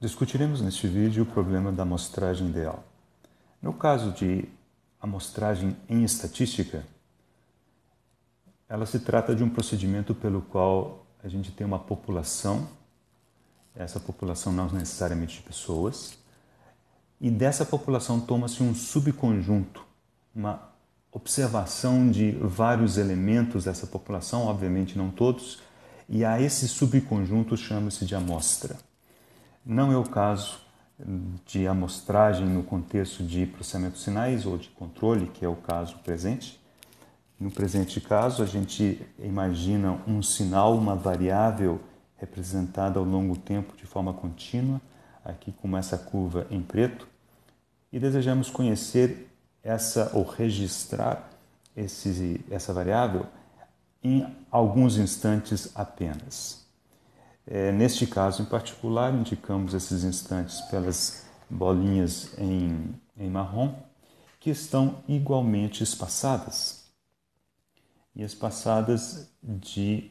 Discutiremos neste vídeo o problema da amostragem ideal. No caso de amostragem em estatística, ela se trata de um procedimento pelo qual a gente tem uma população, essa população não necessariamente de pessoas, e dessa população toma-se um subconjunto, uma observação de vários elementos dessa população, obviamente não todos, e a esse subconjunto chama-se de amostra. Não é o caso de amostragem no contexto de processamento de sinais ou de controle, que é o caso presente. No presente caso, a gente imagina um sinal, uma variável representada ao longo do tempo de forma contínua, aqui com essa curva em preto, e desejamos conhecer essa ou registrar esse, essa variável em alguns instantes apenas. É, neste caso em particular, indicamos esses instantes pelas bolinhas em, em marrom, que estão igualmente espaçadas e espaçadas de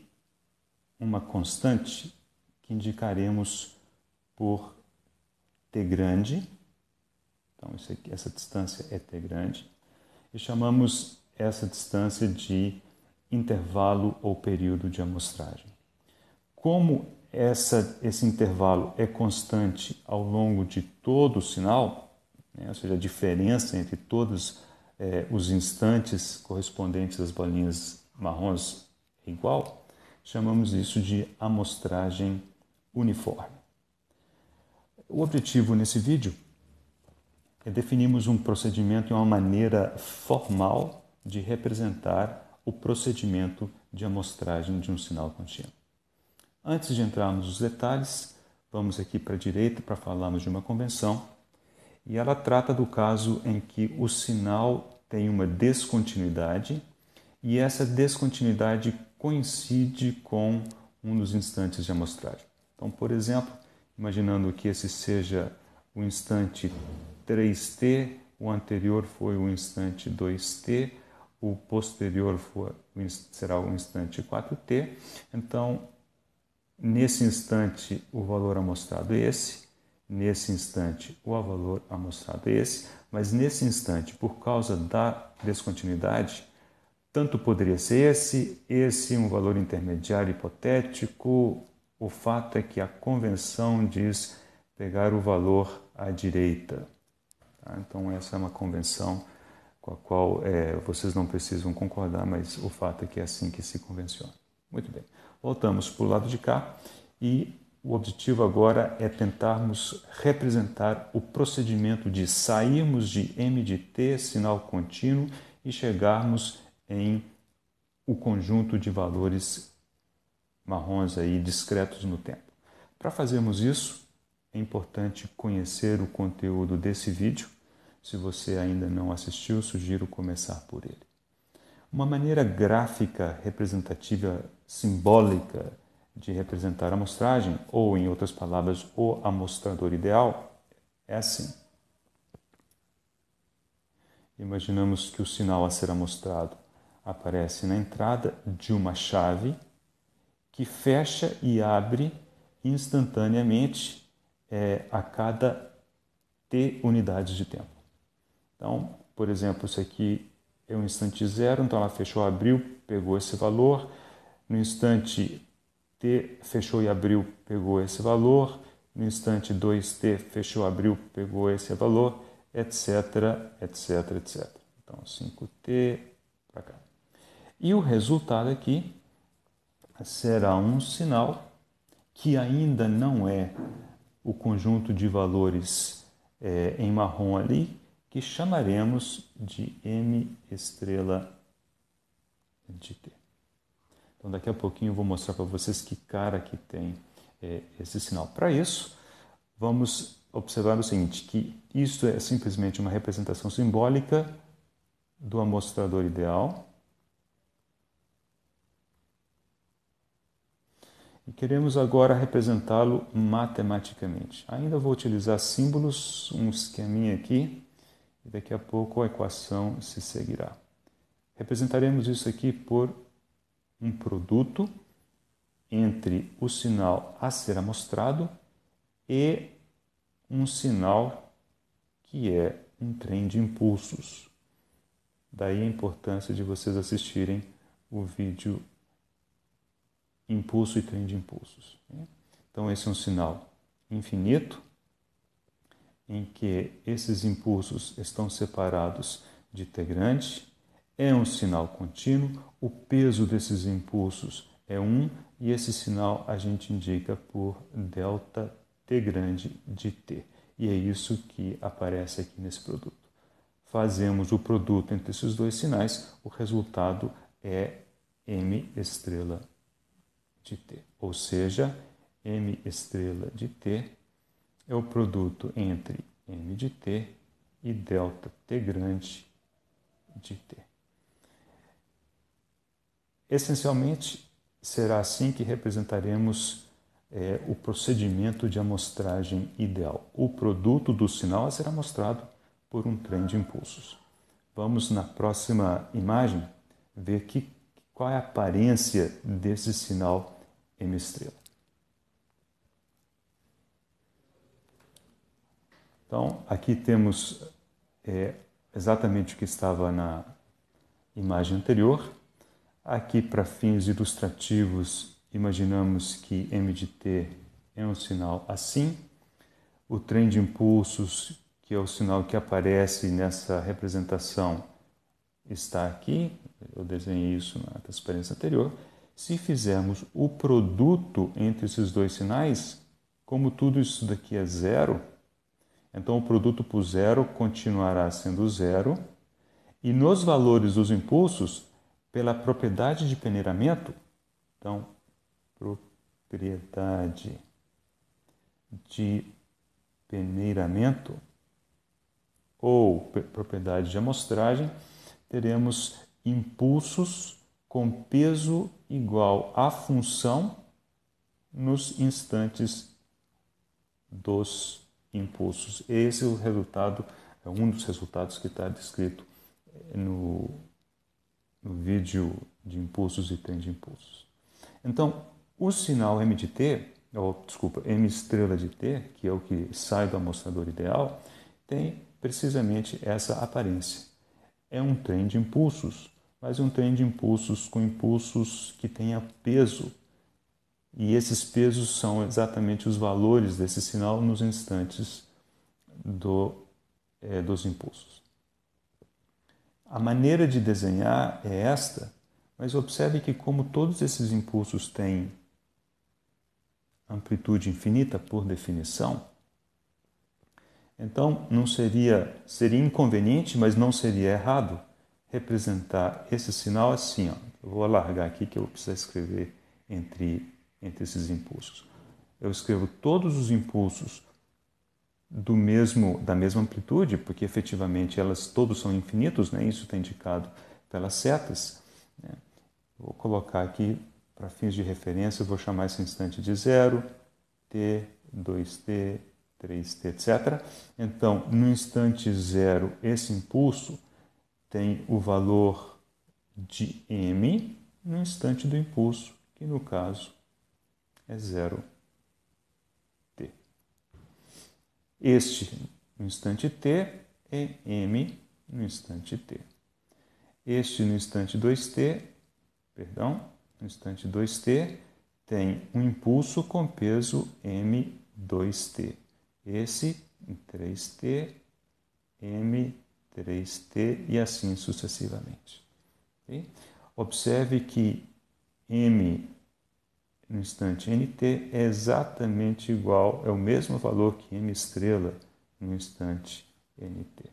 uma constante que indicaremos por T grande. Então, aqui, essa distância é T grande. E chamamos essa distância de intervalo ou período de amostragem. Como essa, esse intervalo é constante ao longo de todo o sinal, né? ou seja, a diferença entre todos eh, os instantes correspondentes às bolinhas marrons é igual, chamamos isso de amostragem uniforme. O objetivo nesse vídeo é definirmos um procedimento e uma maneira formal de representar o procedimento de amostragem de um sinal contínuo. Antes de entrarmos nos detalhes, vamos aqui para a direita para falarmos de uma convenção. E ela trata do caso em que o sinal tem uma descontinuidade e essa descontinuidade coincide com um dos instantes de amostragem. Então, por exemplo, imaginando que esse seja o instante 3t, o anterior foi o instante 2t, o posterior for, será o instante 4t. Então, Nesse instante, o valor amostrado é esse. Nesse instante, o valor amostrado é esse. Mas nesse instante, por causa da descontinuidade, tanto poderia ser esse, esse um valor intermediário hipotético. O fato é que a convenção diz pegar o valor à direita. Tá? Então, essa é uma convenção com a qual é, vocês não precisam concordar, mas o fato é que é assim que se convenciona. Muito bem. Voltamos para o lado de cá e o objetivo agora é tentarmos representar o procedimento de sairmos de M de T, sinal contínuo, e chegarmos em o conjunto de valores marrons aí discretos no tempo. Para fazermos isso, é importante conhecer o conteúdo desse vídeo. Se você ainda não assistiu, sugiro começar por ele. Uma maneira gráfica representativa simbólica de representar a amostragem, ou, em outras palavras, o amostrador ideal, é assim. Imaginamos que o sinal a ser amostrado aparece na entrada de uma chave que fecha e abre instantaneamente é, a cada t unidades de tempo. Então, por exemplo, isso aqui é um instante zero, então ela fechou, abriu, pegou esse valor, no instante T fechou e abriu, pegou esse valor. No instante 2T fechou, abriu, pegou esse valor, etc, etc, etc. Então 5T para cá. E o resultado aqui será um sinal que ainda não é o conjunto de valores é, em marrom ali, que chamaremos de M estrela de T. Então, daqui a pouquinho eu vou mostrar para vocês que cara que tem é, esse sinal. Para isso, vamos observar o seguinte, que isso é simplesmente uma representação simbólica do amostrador ideal. E queremos agora representá-lo matematicamente. Ainda vou utilizar símbolos, um esqueminha aqui, e daqui a pouco a equação se seguirá. Representaremos isso aqui por um produto entre o sinal a ser amostrado e um sinal que é um trem de impulsos. Daí a importância de vocês assistirem o vídeo Impulso e Trem de Impulsos. Né? Então, esse é um sinal infinito em que esses impulsos estão separados de integrante, é um sinal contínuo, o peso desses impulsos é 1 e esse sinal a gente indica por delta T grande de T. E é isso que aparece aqui nesse produto. Fazemos o produto entre esses dois sinais, o resultado é M estrela de T. Ou seja, M estrela de T é o produto entre M de T e delta T grande de T. Essencialmente, será assim que representaremos é, o procedimento de amostragem ideal. O produto do sinal será mostrado por um trem de impulsos. Vamos na próxima imagem ver que, qual é a aparência desse sinal M estrela. Então, aqui temos é, exatamente o que estava na imagem anterior. Aqui, para fins ilustrativos, imaginamos que MDT é um sinal assim, o trem de impulsos, que é o sinal que aparece nessa representação, está aqui, eu desenhei isso na transparência anterior. Se fizermos o produto entre esses dois sinais, como tudo isso daqui é zero, então o produto por zero continuará sendo zero, e nos valores dos impulsos pela propriedade de peneiramento, então, propriedade de peneiramento ou propriedade de amostragem, teremos impulsos com peso igual à função nos instantes dos impulsos. Esse é o resultado, é um dos resultados que está descrito no no vídeo de impulsos e trem de impulsos. Então, o sinal M de T, ou desculpa, M estrela de T, que é o que sai do amostrador ideal, tem precisamente essa aparência. É um trem de impulsos, mas um trem de impulsos com impulsos que tenha peso. E esses pesos são exatamente os valores desse sinal nos instantes do, é, dos impulsos. A maneira de desenhar é esta, mas observe que, como todos esses impulsos têm amplitude infinita por definição, então não seria, seria inconveniente, mas não seria errado representar esse sinal assim. Ó. Eu vou alargar aqui que eu vou precisar escrever entre, entre esses impulsos. Eu escrevo todos os impulsos do mesmo da mesma amplitude, porque efetivamente elas todos são infinitos, né? Isso está indicado pelas setas. Né? Vou colocar aqui para fins de referência, vou chamar esse instante de zero, t, 2t, 3t, etc. Então, no instante zero, esse impulso tem o valor de m no instante do impulso, que no caso é zero. Este no instante t e m no instante t. Este no instante 2t, perdão, no instante 2t, tem um impulso com peso m2t. Esse em 3t, m3t e assim sucessivamente. Okay? Observe que m no instante nt é exatamente igual, é o mesmo valor que m estrela no instante nt.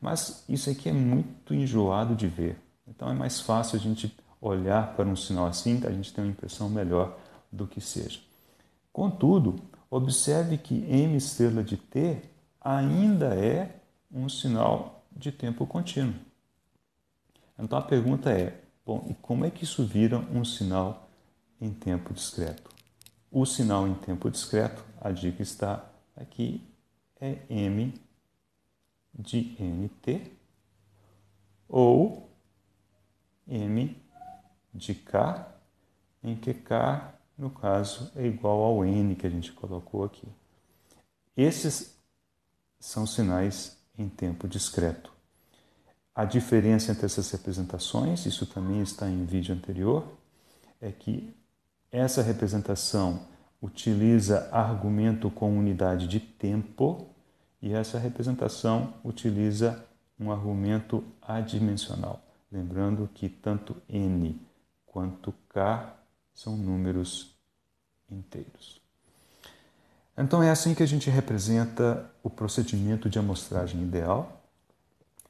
Mas isso aqui é muito enjoado de ver. Então é mais fácil a gente olhar para um sinal assim, a gente tem uma impressão melhor do que seja. Contudo, observe que m estrela de t ainda é um sinal de tempo contínuo. Então a pergunta é, bom, e como é que isso vira um sinal em tempo discreto. O sinal em tempo discreto, a dica está aqui, é M de NT ou M de K, em que K, no caso, é igual ao N que a gente colocou aqui. Esses são sinais em tempo discreto. A diferença entre essas representações, isso também está em vídeo anterior, é que essa representação utiliza argumento com unidade de tempo e essa representação utiliza um argumento adimensional. Lembrando que tanto n quanto k são números inteiros. Então é assim que a gente representa o procedimento de amostragem ideal.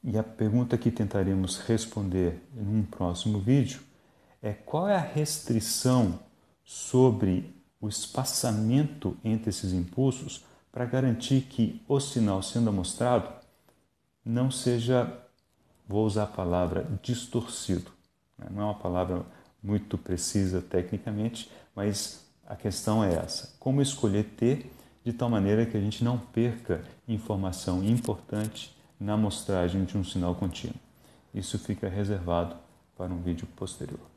E a pergunta que tentaremos responder num próximo vídeo é qual é a restrição sobre o espaçamento entre esses impulsos para garantir que o sinal sendo amostrado não seja, vou usar a palavra, distorcido. Né? Não é uma palavra muito precisa tecnicamente, mas a questão é essa: como escolher ter de tal maneira que a gente não perca informação importante na amostragem de um sinal contínuo. Isso fica reservado para um vídeo posterior.